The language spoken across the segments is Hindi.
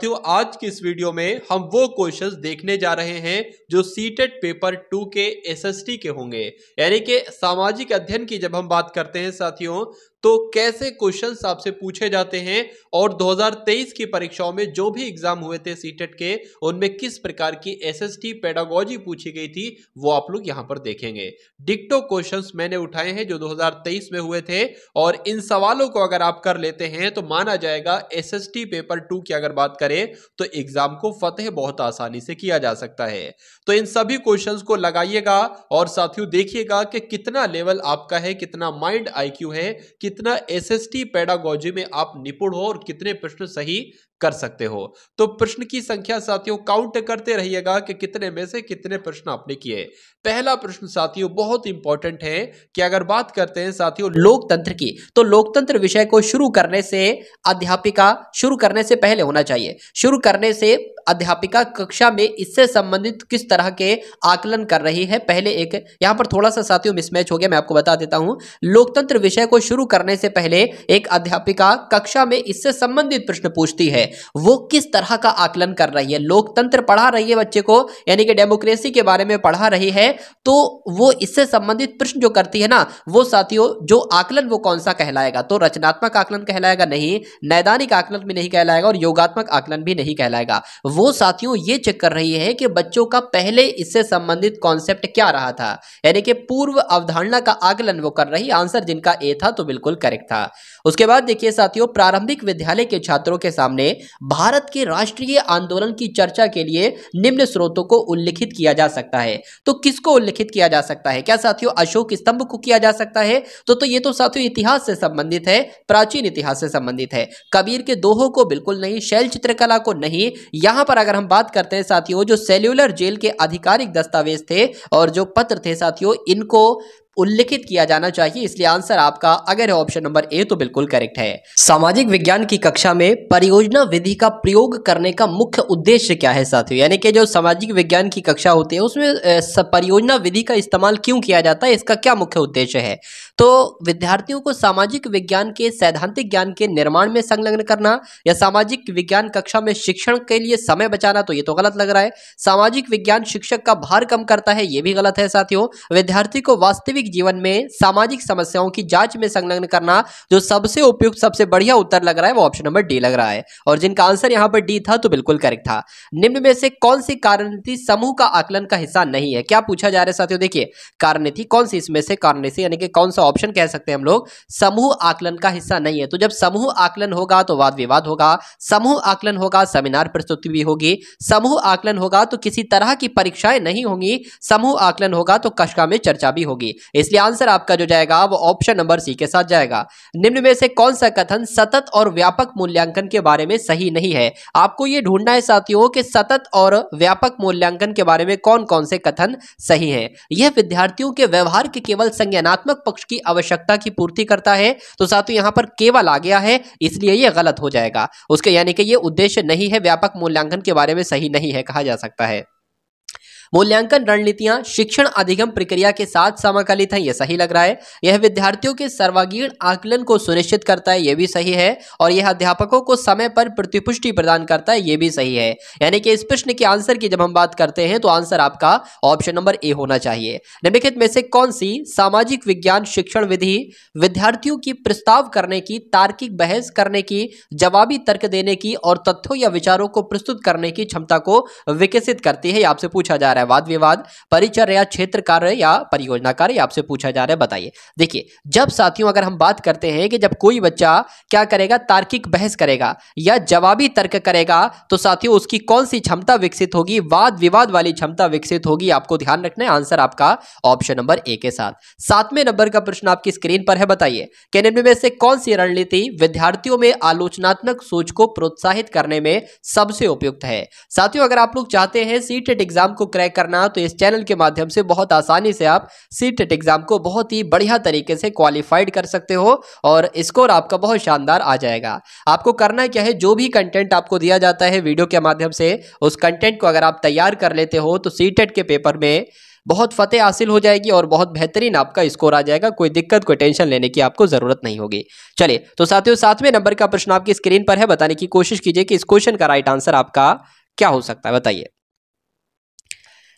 साथियों आज की इस वीडियो में हम वो क्वेश्चंस देखने जा रहे हैं जो सीटेट पेपर टू के एसएसटी के होंगे यानी कि सामाजिक अध्ययन की जब हम बात करते हैं साथियों तो कैसे क्वेश्चन आपसे पूछे जाते हैं और 2023 की परीक्षाओं में जो भी एग्जाम हुए थे सीटेट e के उनमें किस प्रकार की एसएसटी पेडागोजी पूछी गई थी वो आप लोग यहां पर देखेंगे डिक्टो क्वेश्चंस मैंने उठाए हैं जो 2023 में हुए थे और इन सवालों को अगर आप कर लेते हैं तो माना जाएगा एस पेपर टू की अगर बात करें तो एग्जाम को फतेह बहुत आसानी से किया जा सकता है तो इन सभी क्वेश्चन को लगाइएगा और साथियों देखिएगा कि कितना लेवल आपका है कितना माइंड आई है कि कितना एसएसटी पैडागोजी में आप निपुण हो और कितने प्रश्न सही कर सकते हो तो प्रश्न की संख्या साथियों काउंट करते रहिएगा कि कितने में से कितने प्रश्न आपने किए पहला प्रश्न साथियों बहुत इंपॉर्टेंट है कि अगर बात करते हैं साथियों लोकतंत्र की तो लोकतंत्र विषय को शुरू करने से अध्यापिका शुरू करने से पहले होना चाहिए शुरू करने से अध्यापिका कक्षा में इससे संबंधित किस तरह के आकलन कर रही है पहले एक यहां पर थोड़ा सा साथियों मिसमैच हो गया मैं आपको बता देता हूं लोकतंत्र विषय को शुरू करने से पहले एक अध्यापिका कक्षा में इससे संबंधित प्रश्न पूछती है वो किस तरह का आकलन कर रही है लोकतंत्र पढ़ा रही है बच्चे को यानी कि डेमोक्रेसी के बारे में पढ़ा रही है तो वो इससे संबंधित प्रश्न जो करती है ना वो साथियों जो आकलन वो कौन सा कहलाएगा तो रचनात्मक आकलन कहलाएगा नहीं नैदानिक आकलन भी नहीं कहलाएगा और योगात्मक आकलन भी नहीं कहलाएगा वो साथियों ये चेक कर रही है कि बच्चों का पहले इससे संबंधित कॉन्सेप्ट क्या रहा था यानी कि पूर्व अवधारणा का आकलन वो कर रही आंसर जिनका ए था तो बिल्कुल करेक्ट था उसके बाद देखिए साथियों प्रारंभिक विद्यालय के छात्रों के सामने भारत के राष्ट्रीय आंदोलन की चर्चा के लिए निम्न स्रोतों को उल्लिखित किया जा सकता है तो किसको उल्लिखित किया जा सकता है क्या साथियों अशोक स्तंभ को किया जा सकता है तो, तो ये तो साथियों इतिहास से संबंधित है प्राचीन इतिहास से संबंधित है कबीर के दोहों को बिल्कुल नहीं शैल चित्रकला को नहीं यहां पर अगर हम बात करते हैं साथियों जो सेल्यूलर जेल के आधिकारिक दस्तावेज थे और जो पत्र थे साथियों इनको उल्लिखित किया जाना चाहिए इसलिए आंसर आपका अगर है ऑप्शन नंबर ए तो बिल्कुल करेक्ट है सामाजिक विज्ञान की कक्षा में परियोजना विधि का प्रयोग करने का मुख्य उद्देश्य क्या है साथियों यानी कि जो सामाजिक विज्ञान की कक्षा होती है उसमें परियोजना विधि का इस्तेमाल क्यों किया जाता है इसका क्या मुख्य उद्देश्य है तो विद्यार्थियों को सामाजिक विज्ञान के सैद्धांतिक ज्ञान के निर्माण में संलग्न करना या सामाजिक विज्ञान कक्षा में शिक्षण के लिए समय बचाना तो ये तो गलत लग रहा है सामाजिक विज्ञान शिक्षक का भार कम करता है ये भी गलत है साथियों विद्यार्थी को वास्तविक जीवन में सामाजिक समस्याओं की जांच में संलग्न करना जो सबसे उपयुक्त सबसे बढ़िया उत्तर लग रहा है वो ऑप्शन नंबर डी लग रहा है और जिनका आंसर यहाँ पर डी था तो बिल्कुल करेक्ट था निम्न में से कौन सी कारणनीति समूह का आकलन का हिस्सा नहीं है क्या पूछा जा रहा है साथियों देखिए कारणनीति कौन सी इसमें से कारणनीति यानी कि कौन सा ऑप्शन कह सकते हैं हम लोग समूह आकलन का हिस्सा नहीं है तो जब समूह आकलन होगा तो वाद विवाद होगा समूह आकलन होगा सेमिनार प्रस्तुति भी होगी समूह आकलन होगा तो किसी तरह की परीक्षाएं नहीं होंगी समूह आकलन होगा तो कक्षा में चर्चा भी होगी इसलिए आंसर आपका जो जाएगा वो ऑप्शन नंबर सी के साथ जाएगा निम्न में से कौन सा कथन सतत और व्यापक मूल्यांकन के बारे में सही नहीं है आपको यह ढूंढना है साथियों कि सतत और व्यापक मूल्यांकन के बारे में कौन कौन से कथन सही है यह विद्यार्थियों के व्यवहार के केवल संज्ञानात्मक पक्ष की आवश्यकता की पूर्ति करता है तो साथ ही यहाँ पर केवल आ गया है इसलिए यह गलत हो जाएगा उसके यानी कि यह उद्देश्य नहीं है व्यापक मूल्यांकन के बारे में सही नहीं है कहा जा सकता है मूल्यांकन रणनीतियां शिक्षण अधिगम प्रक्रिया के साथ समाकलित हैं यह सही लग रहा है यह विद्यार्थियों के सर्वागीण आकलन को सुनिश्चित करता है यह भी सही है और यह अध्यापकों को समय पर प्रतिपुष्टि प्रदान करता है यह भी सही है यानी कि इस प्रश्न के आंसर की जब हम बात करते हैं तो आंसर आपका ऑप्शन नंबर ए होना चाहिए निम्नलिखित में से कौन सी सामाजिक विज्ञान शिक्षण विधि विद्यार्थियों की प्रस्ताव करने की तार्किक बहस करने की जवाबी तर्क देने की और तथ्यों या विचारों को प्रस्तुत करने की क्षमता को विकसित करती है आपसे पूछा जा रहा है रहा है वाद विवाद परिचर्या क्षेत्र कार्य या परियोजना कार्य आपसे पूछा जा रहा है बताइए देखिए जब साथियों अगर हम बात करते हैं कि जब कोई बच्चा क्या करेगा तार्किक बहस करेगा या जवाबी तर्क करेगा तो साथियों उसकी कौन सी क्षमता विकसित होगी वाद विवाद वाली क्षमता विकसित होगी आपको ध्यान रखना है आंसर आपका ऑप्शन नंबर ए के साथ सातवें नंबर का प्रश्न आपकी स्क्रीन पर है बताइए कैनेडा में से कौन सी रणनीति विद्यार्थियों में आलोचनात्मक सोच को प्रोत्साहित करने में सबसे उपयुक्त है साथियों अगर आप लोग चाहते हैं सीटेट एग्जाम को क्रैक क्रैक करना तो इस चैनल के माध्यम से बहुत आसानी से आप सी एग्ज़ाम e को बहुत ही बढ़िया तरीके से क्वालिफाइड कर सकते हो और स्कोर आपका बहुत शानदार आ जाएगा आपको करना क्या है जो भी कंटेंट आपको दिया जाता है वीडियो के माध्यम से उस कंटेंट को अगर आप तैयार कर लेते हो तो सी e के पेपर में बहुत फतेह हासिल हो जाएगी और बहुत बेहतरीन आपका स्कोर आ जाएगा कोई दिक्कत कोई टेंशन लेने की आपको ज़रूरत नहीं होगी चलिए तो साथियों सातवें नंबर का प्रश्न आपकी स्क्रीन पर है बताने की कोशिश कीजिए कि इस क्वेश्चन का राइट आंसर आपका क्या हो सकता है बताइए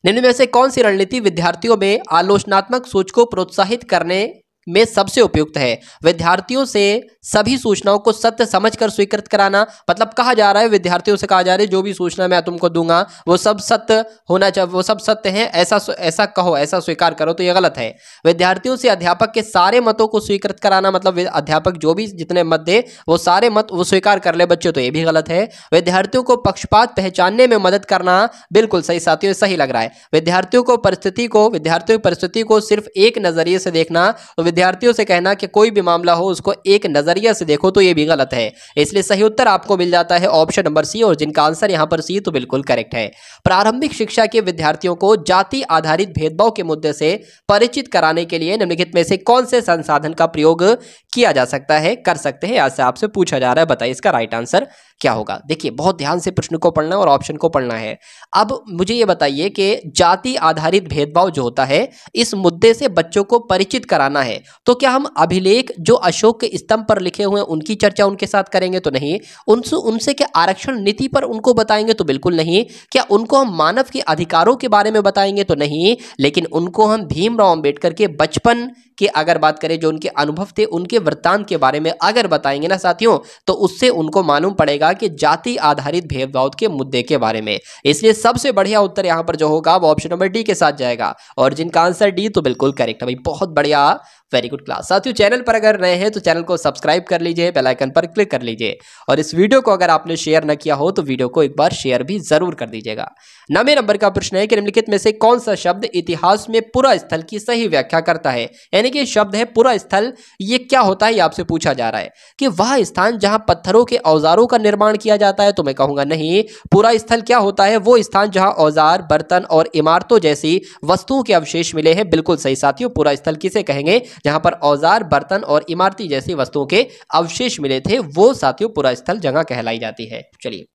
निम्न में से कौन सी रणनीति विद्यार्थियों में आलोचनात्मक सोच को प्रोत्साहित करने में सबसे उपयुक्त है विद्यार्थियों से सभी सूचनाओं को सत्य समझकर स्वीकृत कराना मतलब कहा जा रहा है विद्यार्थियों से कहा जा रहा है जो भी सूचना मैं तुमको दूंगा वो सब सत्य होना चाहिए वो सब सत्य है ऐसा ऐसा कहो ऐसा स्वीकार करो तो ये गलत है विद्यार्थियों से अध्यापक के सारे मतों को स्वीकृत कराना मतलब अध्यापक जो भी जितने मत दे वो सारे मत वो स्वीकार कर ले बच्चों तो ये भी गलत है विद्यार्थियों को पक्षपात पहचानने में मदद करना बिल्कुल सही साथियों सही लग रहा है विद्यार्थियों को परिस्थिति को विद्यार्थियों की परिस्थिति को सिर्फ एक नज़रिए से देखना तो विद्यार्थियों से कहना कि कोई भी मामला हो उसको एक नज़रिया से देखो तो ये भी गलत है इसलिए सही उत्तर आपको मिल जाता है ऑप्शन नंबर सी और जिनका आंसर यहाँ पर सी तो बिल्कुल करेक्ट है प्रारंभिक शिक्षा के विद्यार्थियों को जाति आधारित भेदभाव के मुद्दे से परिचित कराने के लिए निम्नलिखित में से कौन से संसाधन का प्रयोग किया जा सकता है कर सकते हैं ऐसे आपसे पूछा जा रहा है बताइए इसका राइट आंसर क्या होगा देखिए बहुत ध्यान से प्रश्न को पढ़ना है और ऑप्शन को पढ़ना है अब मुझे ये बताइए कि जाति आधारित भेदभाव जो होता है इस मुद्दे से बच्चों को परिचित कराना है तो क्या हम अभिलेख जो अशोक के स्तंभ पर लिखे हुए हैं उनकी चर्चा उनके साथ करेंगे तो नहीं उनसे उनसे क्या आरक्षण नीति पर उनको बताएंगे तो बिल्कुल नहीं क्या उनको हम मानव के अधिकारों के बारे में बताएंगे तो नहीं लेकिन उनको हम भीमराव अम्बेडकर के बचपन की अगर बात करें जो उनके अनुभव थे उनके वृत्तांत के बारे में अगर बताएंगे ना साथियों तो उससे उनको मालूम पड़ेगा कि जाति आधारित भेदभाव के मुद्दे के बारे में इसलिए सबसे बढ़िया उत्तर यहां पर जो होगा वो ऑप्शन नंबर डी के साथ जाएगा और जिनका आंसर डी तो बिल्कुल करेक्ट है भाई बहुत बढ़िया वेरी गुड क्लास साथियों चैनल पर अगर नए हैं तो चैनल को सब्सक्राइब कर लीजिए बेल आइकन पर क्लिक कर लीजिए और इस वीडियो को अगर आपने शेयर न किया हो तो वीडियो को एक बार शेयर भी जरूर कर दीजिएगा नवे नंबर का प्रश्न है कि निम्नलिखित में से कौन सा शब्द इतिहास में पूरा स्थल की सही व्याख्या करता है यानी कि शब्द है पूरा स्थल ये क्या होता है ये आपसे पूछा जा रहा है कि वह स्थान जहां पत्थरों के औजारों का निर्माण किया जाता है तो मैं कहूंगा नहीं पूरा स्थल क्या होता है वो स्थान जहां औजार बर्तन और इमारतों जैसी वस्तुओं के अवशेष मिले हैं बिल्कुल सही साथियों पूरा स्थल किसे कहेंगे जहां पर औजार बर्तन और इमारती जैसी वस्तुओं के अवशेष मिले थे वो साथियों पुरास्थल जगह कहलाई जाती है चलिए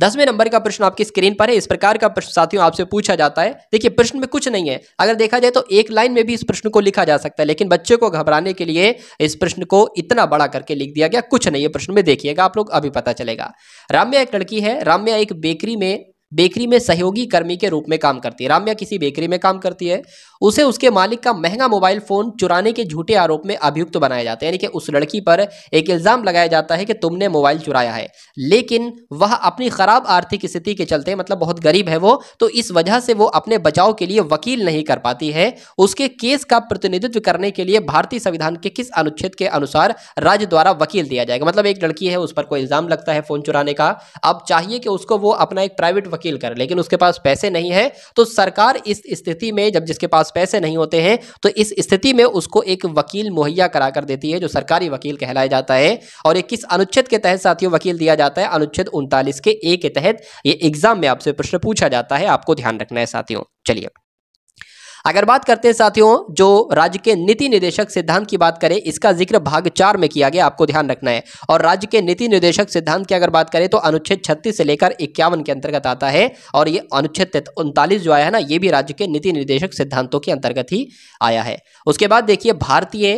दसवें नंबर का प्रश्न आपकी स्क्रीन पर है इस प्रकार का प्रश्न साथियों आपसे पूछा जाता है देखिए प्रश्न में कुछ नहीं है अगर देखा जाए तो एक लाइन में भी इस प्रश्न को लिखा जा सकता है लेकिन बच्चे को घबराने के लिए इस प्रश्न को इतना बड़ा करके लिख दिया गया कुछ नहीं है प्रश्न में देखिएगा आप लोग अभी पता चलेगा राम्या एक लड़की है राम्या एक बेकरी में बेकरी में सहयोगी कर्मी के रूप में काम करती है राम्या किसी बेकरी में काम करती है उसे उसके मालिक का महंगा मोबाइल फोन चुराने के झूठे आरोप में अभियुक्त तो बनाया जाता है यानी कि उस लड़की पर एक इल्जाम लगाया जाता है कि तुमने मोबाइल चुराया है लेकिन वह अपनी खराब आर्थिक स्थिति के चलते मतलब बहुत गरीब है वो तो इस वजह से वो अपने बचाव के लिए वकील नहीं कर पाती है उसके केस का प्रतिनिधित्व करने के लिए भारतीय संविधान के किस अनुच्छेद के अनुसार राज्य द्वारा वकील दिया जाएगा मतलब एक लड़की है उस पर कोई इल्जाम लगता है फोन चुराने का अब चाहिए कि उसको वो अपना एक प्राइवेट वकील कर लेकिन उसके पास पैसे नहीं है तो सरकार इस स्थिति में जब जिसके पास पैसे नहीं होते हैं तो इस स्थिति में उसको एक वकील मुहैया करा कर देती है जो सरकारी वकील कहलाया जाता है और एक किस अनुच्छेद के तहत साथियों वकील दिया जाता है अनुच्छेद उनतालीस के ए के तहत ये एग्जाम में आपसे प्रश्न पूछा जाता है आपको ध्यान रखना है साथियों चलिए अगर बात करते हैं साथियों जो राज्य के नीति निदेशक सिद्धांत की बात करें इसका जिक्र भाग चार में किया गया आपको ध्यान रखना है और राज्य के नीति निदेशक सिद्धांत की अगर बात करें तो अनुच्छेद छत्तीस से लेकर इक्यावन के अंतर्गत आता है और ये अनुच्छेद उनतालीस जो आया है ना ये भी राज्य के नीति निदेशक सिद्धांतों के अंतर्गत ही आया है उसके बाद देखिए भारतीय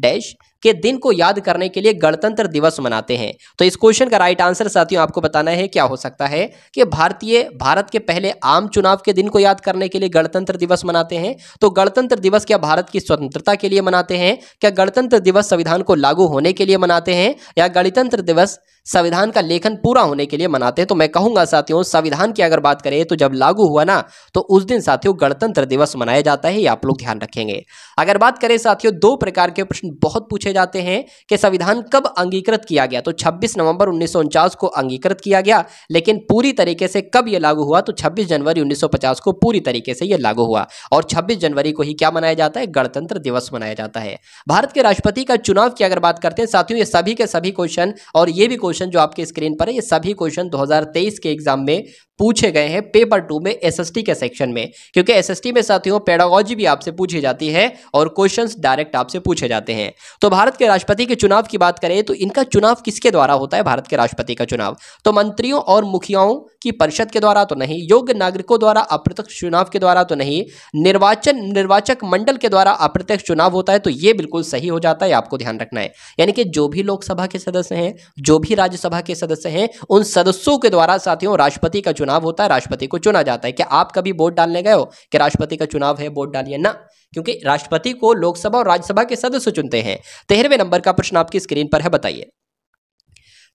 डैश के दिन को याद करने के लिए गणतंत्र दिवस मनाते हैं तो इस क्वेश्चन का राइट आंसर साथियों आपको बताना है क्या हो सकता है कि भारतीय भारत के पहले आम चुनाव के दिन को याद करने के लिए गणतंत्र दिवस मनाते हैं तो गणतंत्र दिवस क्या भारत की स्वतंत्रता के लिए मनाते हैं क्या गणतंत्र दिवस संविधान को लागू होने के लिए मनाते हैं या गणतंत्र दिवस संविधान का लेखन पूरा होने के लिए मनाते हैं तो मैं कहूंगा साथियों संविधान की अगर बात करें तो जब लागू हुआ ना तो उस दिन साथियों गणतंत्र दिवस मनाया जाता है ये आप लोग ध्यान रखेंगे अगर बात करें साथियों दो प्रकार के प्रश्न बहुत पूछे पूछे जाते हैं कि संविधान कब अंगीकृत किया गया तो 26 नवंबर उन्नीस को अंगीकृत किया गया लेकिन पूरी तरीके से कब यह लागू हुआ तो 26 जनवरी 1950 को पूरी तरीके से यह लागू हुआ और 26 जनवरी को ही क्या मनाया जाता है गणतंत्र दिवस मनाया जाता है भारत के राष्ट्रपति का चुनाव की अगर बात करते हैं साथियों सभी के सभी क्वेश्चन और ये भी क्वेश्चन जो आपके स्क्रीन पर है ये सभी क्वेश्चन दो के एग्जाम में पूछे गए हैं पेपर टू में एसएसटी के सेक्शन में क्योंकि एसएसटी में साथियों पेडागोजी भी आपसे पूछी जाती है और क्वेश्चंस डायरेक्ट आपसे पूछे जाते हैं तो भारत के राष्ट्रपति के चुनाव की बात करें तो इनका चुनाव किसके द्वारा होता है भारत के राष्ट्रपति का चुनाव तो मंत्रियों और मुखियाओं की परिषद के द्वारा तो नहीं योग्य नागरिकों द्वारा अप्रत्यक्ष चुनाव के द्वारा तो नहीं निर्वाचन निर्वाचक मंडल के द्वारा अप्रत्यक्ष चुनाव होता है तो ये बिल्कुल सही हो जाता है आपको ध्यान रखना है यानी कि जो भी लोकसभा के सदस्य हैं जो भी राज्यसभा के सदस्य हैं उन सदस्यों के द्वारा साथियों राष्ट्रपति का चुनाव चुनाव होता है राष्ट्रपति को चुना जाता है क्या आप कभी वोट डालने गए हो कि राष्ट्रपति का चुनाव है वोट डालिए ना क्योंकि राष्ट्रपति को लोकसभा और राज्यसभा के सदस्य चुनते हैं तेरहवे नंबर का प्रश्न आपकी स्क्रीन पर है बताइए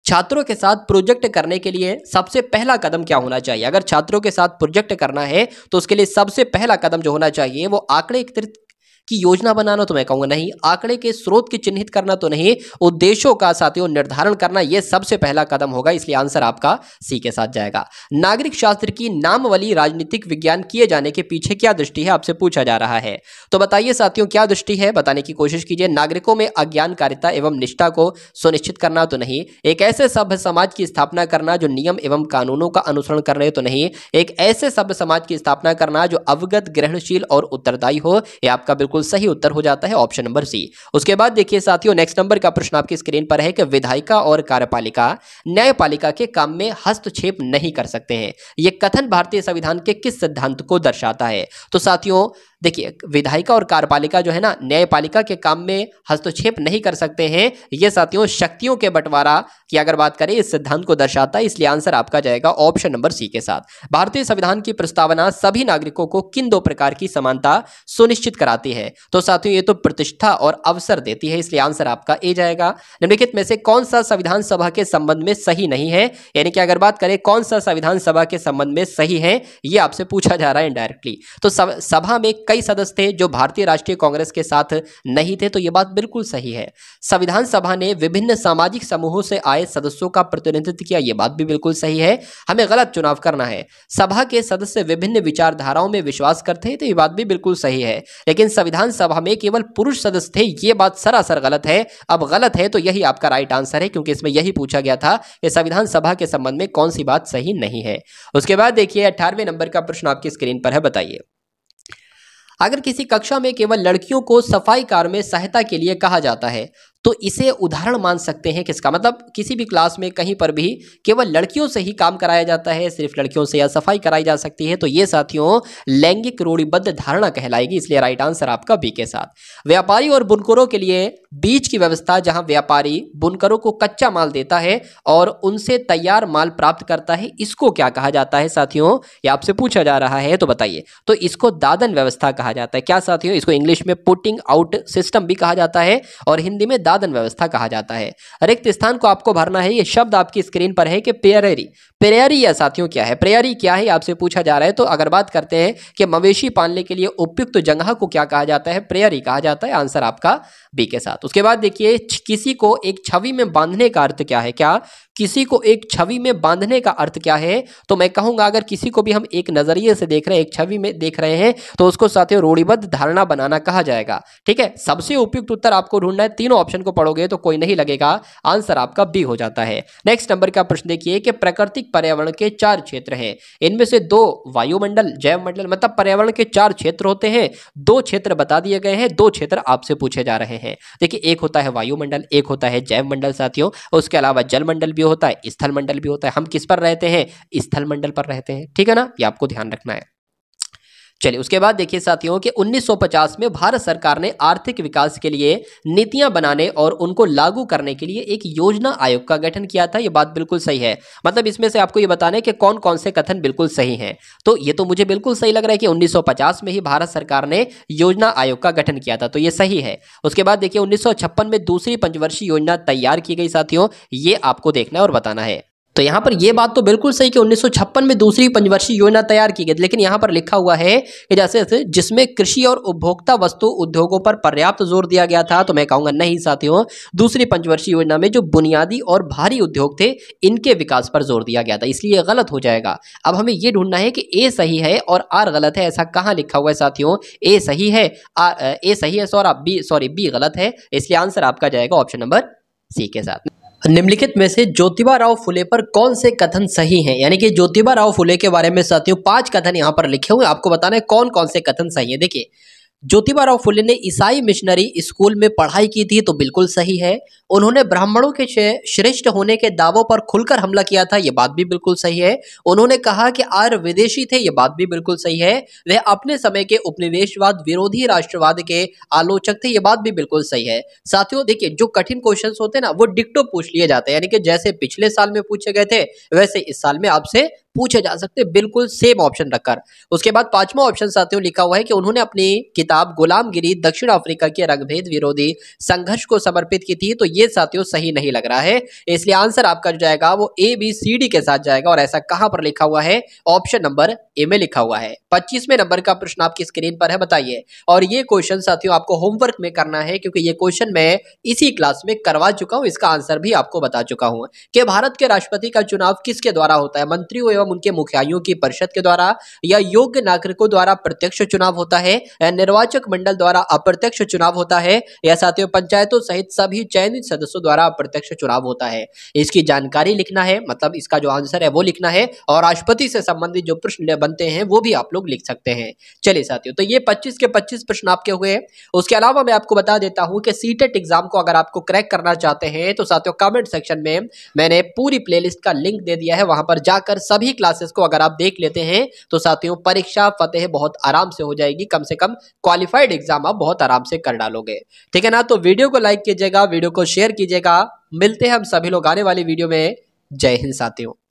छात्रों के साथ प्रोजेक्ट करने के लिए सबसे पहला कदम क्या होना चाहिए अगर छात्रों के साथ प्रोजेक्ट करना है तो उसके लिए सबसे पहला कदम जो होना चाहिए वो आंकड़े एकत्रित की योजना बनाना तो मैं कहूंगा नहीं आंकड़े के स्रोत की चिन्हित करना तो नहीं उद्देश्यों का साथियों निर्धारण करना यह सबसे पहला कदम होगा इसलिए आंसर आपका सी के साथ जाएगा नागरिक शास्त्र की नाम वाली राजनीतिक विज्ञान किए जाने के पीछे क्या दृष्टि है आपसे पूछा जा रहा है तो बताइए साथियों क्या दृष्टि है बताने की कोशिश कीजिए नागरिकों में अज्ञानकारिता एवं निष्ठा को सुनिश्चित करना तो नहीं एक ऐसे सभ्य समाज की स्थापना करना जो नियम एवं कानूनों का अनुसरण कर रहे तो नहीं एक ऐसे सभ्य समाज की स्थापना करना जो अवगत ग्रहणशील और उत्तरदायी हो यह आपका बिल्कुल बिल्कुल सही उत्तर हो जाता है ऑप्शन नंबर सी उसके बाद देखिए साथियों नेक्स्ट नंबर का प्रश्न आपकी स्क्रीन पर है कि विधायिका और कार्यपालिका न्यायपालिका के काम में हस्तक्षेप नहीं कर सकते हैं यह कथन भारतीय संविधान के किस सिद्धांत को दर्शाता है तो साथियों देखिए विधायिका और कार्यपालिका जो है ना न्यायपालिका के काम में हस्तक्षेप नहीं कर सकते हैं ये साथियों शक्तियों के बंटवारा की अगर बात करें इस सिद्धांत को दर्शाता है इसलिए आंसर आपका जाएगा ऑप्शन नंबर सी के साथ भारतीय संविधान की प्रस्तावना सभी नागरिकों को किन दो प्रकार की समानता सुनिश्चित कराती है तो साथियों ये तो प्रतिष्ठा और अवसर देती है इसलिए आंसर आपका ए जाएगा निम्नलिखित में से कौन सा संविधान सभा के संबंध में सही नहीं है यानी कि अगर बात करें कौन सा संविधान सभा के संबंध में सही है ये आपसे पूछा जा रहा है इनडायरेक्टली तो सभा में कई सदस्य थे जो भारतीय राष्ट्रीय कांग्रेस के साथ नहीं थे तो ये बात बिल्कुल सही है संविधान सभा ने विभिन्न सामाजिक समूहों से आए सदस्यों का प्रतिनिधित्व किया ये बात भी बिल्कुल सही है हमें गलत चुनाव करना है सभा के सदस्य विभिन्न विचारधाराओं में विश्वास करते हैं तो ये बात भी बिल्कुल सही है लेकिन संविधान सभा में केवल पुरुष सदस्य थे ये बात सरासर गलत है अब गलत है तो यही आपका राइट आंसर है क्योंकि इसमें यही पूछा गया था कि संविधान सभा के संबंध में कौन सी बात सही नहीं है उसके बाद देखिए अट्ठारहवें नंबर का प्रश्न आपकी स्क्रीन पर है बताइए अगर किसी कक्षा में केवल लड़कियों को सफाई कार्य में सहायता के लिए कहा जाता है तो इसे उदाहरण मान सकते हैं किसका मतलब किसी भी क्लास में कहीं पर भी केवल लड़कियों से ही काम कराया जाता है सिर्फ लड़कियों से या सफाई कराई जा सकती है तो ये साथियों लैंगिक रूढ़िबद्ध धारणा कहलाएगी इसलिए राइट आंसर आपका बी के साथ व्यापारी और बुनकरों के लिए बीच की व्यवस्था जहां व्यापारी बुनकरों को कच्चा माल देता है और उनसे तैयार माल प्राप्त करता है इसको क्या कहा जाता है साथियों ये आपसे पूछा जा रहा है तो बताइए तो इसको दादन व्यवस्था कहा जाता है क्या साथियों इसको इंग्लिश में पुटिंग आउट सिस्टम भी कहा जाता है और हिंदी में संसाधन व्यवस्था कहा जाता है रिक्त स्थान को आपको भरना है ये शब्द आपकी स्क्रीन पर है कि पेयरेरी पेयरी या साथियों क्या है पेयरी क्या है आपसे पूछा जा रहा है तो अगर बात करते हैं कि मवेशी पालने के लिए उपयुक्त जगह को क्या कहा जाता है पेयरी कहा जाता है आंसर आपका बी के साथ उसके बाद देखिए किसी को एक छवि में बांधने का अर्थ क्या है क्या किसी को एक छवि में बांधने का अर्थ क्या है तो मैं कहूंगा अगर किसी को भी हम एक नज़रिए से देख रहे हैं एक छवि में देख रहे हैं तो उसको साथियों रूढ़िबद्ध धारणा बनाना कहा जाएगा ठीक है सबसे उपयुक्त उत्तर आपको ढूंढना है तीनों ऑप्शन को पढ़ोगे तो कोई नहीं लगेगा आंसर आपका बी हो जाता है नेक्स्ट नंबर का प्रश्न देखिए कि प्राकृतिक पर्यावरण के चार क्षेत्र हैं इनमें से दो वायुमंडल जैव मंडल मतलब पर्यावरण के चार क्षेत्र होते हैं दो क्षेत्र बता दिए गए हैं दो क्षेत्र आपसे पूछे जा रहे हैं देखिए एक होता है वायुमंडल एक होता है जैव मंडल साथियों उसके अलावा जलमंडल भी भी होता है स्थलमंडल भी होता है हम किस पर रहते हैं स्थलमंडल पर रहते हैं ठीक है ना ये आपको ध्यान रखना है चलिए उसके बाद देखिए साथियों कि 1950 में भारत सरकार ने आर्थिक विकास के लिए नीतियां बनाने और उनको लागू करने के लिए एक योजना आयोग का गठन किया था ये बात बिल्कुल सही है मतलब इसमें से आपको ये बताने कि कौन कौन से कथन बिल्कुल सही हैं तो ये तो मुझे बिल्कुल सही लग रहा है कि 1950 में ही भारत सरकार ने योजना आयोग का गठन किया था तो ये सही है उसके बाद देखिए उन्नीस में दूसरी पंचवर्षीय योजना तैयार की गई साथियों ये आपको देखना और बताना है तो यहाँ पर यह बात तो बिल्कुल सही कि उन्नीस में दूसरी पंचवर्षीय योजना तैयार की गई लेकिन यहां पर लिखा हुआ है कि जैसे जिसमें कृषि और उपभोक्ता वस्तु उद्योगों पर पर्याप्त जोर दिया गया था तो मैं कहूंगा नहीं साथियों दूसरी पंचवर्षीय योजना में जो बुनियादी और भारी उद्योग थे इनके विकास पर जोर दिया गया था इसलिए गलत हो जाएगा अब हमें यह ढूंढना है कि ए सही है और आर गलत है ऐसा कहाँ लिखा हुआ है साथियों ए सही है ए सही है सॉरी बी सॉरी बी गलत है इसलिए आंसर आपका जाएगा ऑप्शन नंबर सी के साथ निम्नलिखित में से ज्योतिबा राव फुले पर कौन से कथन सही हैं यानी कि ज्योतिबा राव फुले के बारे में साथियों पांच कथन यहाँ पर लिखे हुए आपको बताना है कौन कौन से कथन सही है देखिए ज्योतिबा राव फुले ने ईसाई मिशनरी स्कूल में पढ़ाई की थी तो बिल्कुल सही है उन्होंने ब्राह्मणों के श्रेष्ठ होने के दावों पर खुलकर हमला किया था ये बात भी बिल्कुल सही है उन्होंने कहा कि आर्य विदेशी थे ये बात भी बिल्कुल सही है वह अपने समय के उपनिवेशवाद विरोधी राष्ट्रवाद के आलोचक थे ये बात भी बिल्कुल सही है साथियों देखिए जो कठिन क्वेश्चन होते हैं ना वो डिक्टो पूछ लिए जाते हैं यानी कि जैसे पिछले साल में पूछे गए थे वैसे इस साल में आपसे पूछे जा सकते बिल्कुल सेम ऑप्शन रखकर उसके बाद पांचवा ऑप्शन साथियों लिखा हुआ है कि उन्होंने अपनी किताब गुलामगिरी दक्षिण अफ्रीका के रंगभेद विरोधी संघर्ष को समर्पित की थी तो ये साथियों सही नहीं लग रहा है इसलिए आंसर आपका जो जाएगा वो ए बी सी डी के साथ जाएगा और ऐसा कहां पर लिखा हुआ है ऑप्शन नंबर ए में लिखा हुआ है पच्चीसवें नंबर का प्रश्न आपकी स्क्रीन पर है बताइए और ये क्वेश्चन साथियों आपको होमवर्क में करना है क्योंकि ये क्वेश्चन मैं इसी क्लास में करवा चुका हूँ इसका आंसर भी आपको बता चुका हूँ कि भारत के राष्ट्रपति का चुनाव किसके द्वारा होता है मंत्रियों एवं एवं उनके मुखियाइयों की परिषद के द्वारा या योग्य नागरिकों द्वारा प्रत्यक्ष चुनाव होता है निर्वाचक मंडल द्वारा अप्रत्यक्ष चुनाव होता है या साथियों पंचायतों सहित सभी चयनित सदस्यों द्वारा अप्रत्यक्ष चुनाव होता है इसकी जानकारी लिखना है मतलब इसका जो आंसर है वो लिखना है और राष्ट्रपति से संबंधित जो प्रश्न बनते हैं वो भी आप लोग लिख सकते हैं चलिए साथियों तो ये पच्चीस के पच्चीस प्रश्न आपके हुए उसके अलावा मैं आपको बता देता हूँ कि सीटेट एग्जाम को अगर आपको क्रैक करना चाहते हैं तो साथियों कमेंट सेक्शन में मैंने पूरी प्लेलिस्ट का लिंक दे दिया है वहां पर जाकर सभी सभी क्लासेस को अगर आप देख लेते हैं तो साथियों परीक्षा फतेह बहुत आराम से हो जाएगी कम से कम क्वालिफाइड एग्जाम आप बहुत आराम से कर डालोगे ठीक है ना तो वीडियो को लाइक कीजिएगा वीडियो को शेयर कीजिएगा मिलते हैं हम सभी लोग आने वाली वीडियो में जय हिंद साथियों